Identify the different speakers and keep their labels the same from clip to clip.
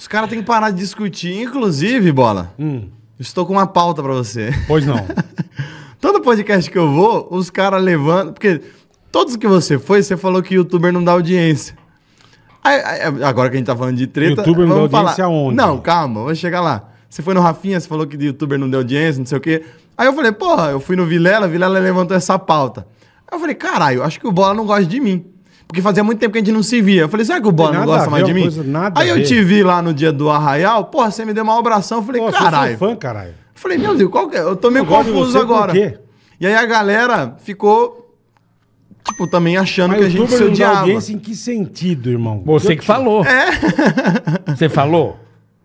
Speaker 1: Os caras têm que parar de discutir, inclusive, bola. Hum. Estou com uma pauta para você. Pois não. Todo podcast que eu vou, os caras levando, Porque todos que você foi, você falou que youtuber não dá audiência. Aí, aí, agora que a gente tá falando de treta. Youtuber não dá audiência falar. aonde? Não, calma, vou chegar lá. Você foi no Rafinha, você falou que youtuber não deu audiência, não sei o quê. Aí eu falei, porra, eu fui no Vilela, Vilela levantou essa pauta. Aí eu falei, caralho, acho que o Bola não gosta de mim. Porque fazia muito tempo que a gente não se via. Eu falei, será que o Bono não gosta mais de mim? Coisa, aí eu te vi lá no dia do Arraial, porra, você me deu uma abração. Eu falei, Pô, caralho. Você é fã, caralho. Eu falei, meu Deus, qual que é? Eu tô meio eu confuso agora. E aí a galera ficou, tipo, também
Speaker 2: achando Mas que a gente se odiava. Mas audiência em que sentido, irmão? Você que falou. É. você falou?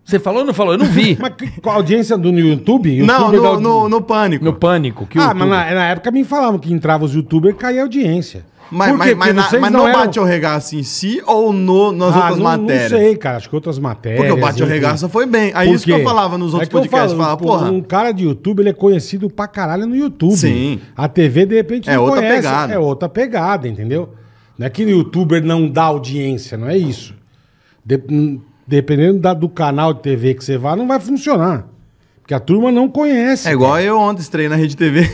Speaker 2: Você falou ou não falou? Eu não vi. mas com a audiência do YouTube? Não, no, no, no pânico. No pânico. Que o Ah, mas na, na época me falavam que entrava os youtubers e caía a audiência. Mas, Por quê? mas, Porque mas não eram- bate o regaço em si ou no, nas Ah, outras não, matérias? Não sei, cara. Acho que outras matérias. Porque o bate o regaço foi bem. Aí isso que eu falava nos é outros É que eu podcasts. falo, falava, porra. Um cara de YouTube, ele é conhecido pra caralho no YouTube. Sim. A TV, de repente, É outra pegada. É outra pegada, entendeu? Não é que o youtuber não dá audiência, não é isso. De- dependendo da, do canal de TV que você vá, não vai funcionar. Porque a turma não conhece. É igual
Speaker 1: eu ontem estreiei na Rede TV.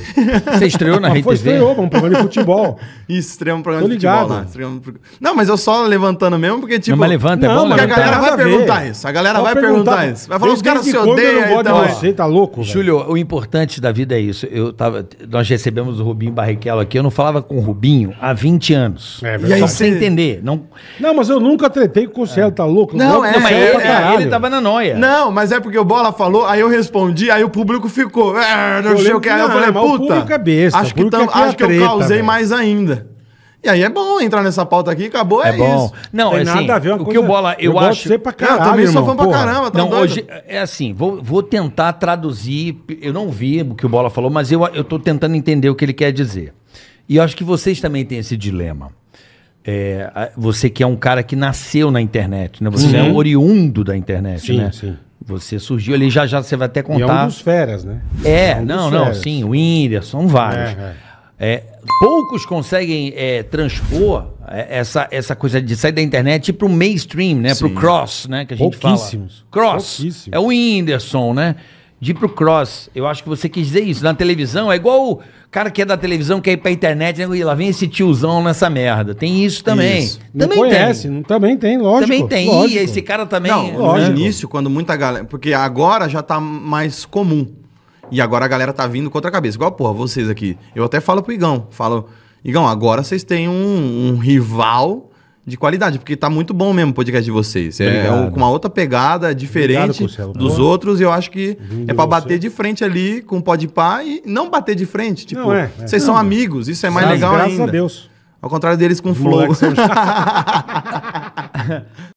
Speaker 1: Você estreou na Rede TV? Estreou,
Speaker 2: um programa de futebol. Isso, estreamos
Speaker 1: um programa Tô de ligado. futebol lá. Não, mas eu só levantando mesmo, porque tipo. Não, mas levanta, é não, é bom porque levantar. a galera vai perguntar isso. A galera vai perguntar, perguntar isso. Vai falar, os caras se odeiam. Então, você
Speaker 3: tá louco? Júlio, velho. o importante da vida é isso. Eu tava, nós recebemos o Rubinho Barrichello aqui. Eu não falava com o Rubinho há 20 anos. É verdade. E aí, só pra você entender.
Speaker 2: Não... não, mas eu nunca tretei com o Conselho, é. tá louco? Não, não é, mas ele, estava é, tava
Speaker 1: na noia. Não, mas é porque o Bola falou, aí eu
Speaker 2: respondi dia aí o público ficou. É,
Speaker 1: não sei o que. Aí eu falei, puta. É besta, acho que, tam, é acho que eu causei mais ainda. E aí é bom entrar nessa pauta aqui, acabou, é, é bom. isso. Não, Tem assim, nada a ver uma o coisa, que o Bola, eu, eu acho... pra caralho, eu também irmão, sou fã pra caramba, tá Não, doido? hoje,
Speaker 3: é assim, vou, vou tentar traduzir, eu não vi o que o Bola falou, mas eu, eu tô tentando entender o que ele quer dizer. E eu acho que vocês também têm esse dilema. É, você que é um cara que nasceu na internet, né? Você uhum. é um oriundo da internet, sim, né? Sim. Você surgiu ali, já já você vai até contar. E é um dos
Speaker 2: feras, né? É, é um não, não, sim,
Speaker 3: o Whindersson, vários. É, é, é. poucos conseguem é, transpor é, essa, essa coisa de sair da internet para o mainstream, né? Para o cross, né? Que a gente fala. Cross. É o Whindersson, né? de ir pro cross. Eu acho que você quis dizer isso. Na televisão é igual o cara que é da televisão, quer ir pra internet, né? e lá vem esse tiozão nessa merda. Tem isso também. Isso. Não também conhece,
Speaker 2: tem. também tem, lógico. Também tem. Lógico. E esse cara também. É, no né?
Speaker 1: início, quando muita galera. Porque agora já tá mais comum. E agora a galera tá vindo contra a cabeça. Igual, porra, vocês aqui. Eu até falo pro Igão. Falo, Igão, agora vocês têm um, um rival de qualidade, porque tá muito bom mesmo o podcast de vocês. É, é, é. com uma outra pegada, diferente Obrigado, dos outros, e eu acho que Vindo é pra bater de frente ali com o Podpah e não bater de frente. Tipo, Não, é, é. vocês são Não, amigos, isso é mais Graças- legal Graças ainda. a Deus. Ao contrário deles com o Flow.